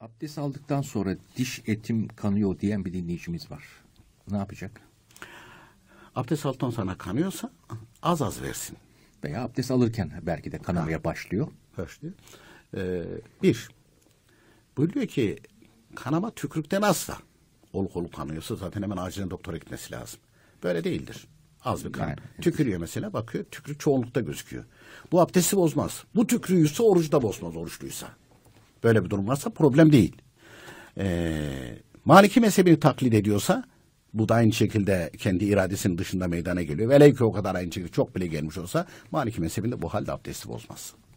Abdest aldıktan sonra diş etim kanıyor diyen bir dinleyicimiz var. Ne yapacak? Abdest aldıktan sonra kanıyorsa az az versin. Veya abdest alırken belki de kanamaya ha. başlıyor. Başlıyor. Ee, bir, buyuruyor ki kanama tükürükten asla. oluk oluk kanıyorsa zaten hemen acilen doktora gitmesi lazım. Böyle değildir. Az bir kan. Yani, Tükürüyor mesela bakıyor tükürük çoğunlukta gözüküyor. Bu abdesti bozmaz. Bu tükürüyse orucu da bozmaz oruçluysa böyle bir durum varsa problem değil. Ee, Maliki mezhebini taklit ediyorsa bu da aynı şekilde kendi iradesinin dışında meydana geliyor. Velev ki o kadar aynı şekilde çok bile gelmiş olsa Maliki mezhebinde bu halde abdesti bozmaz.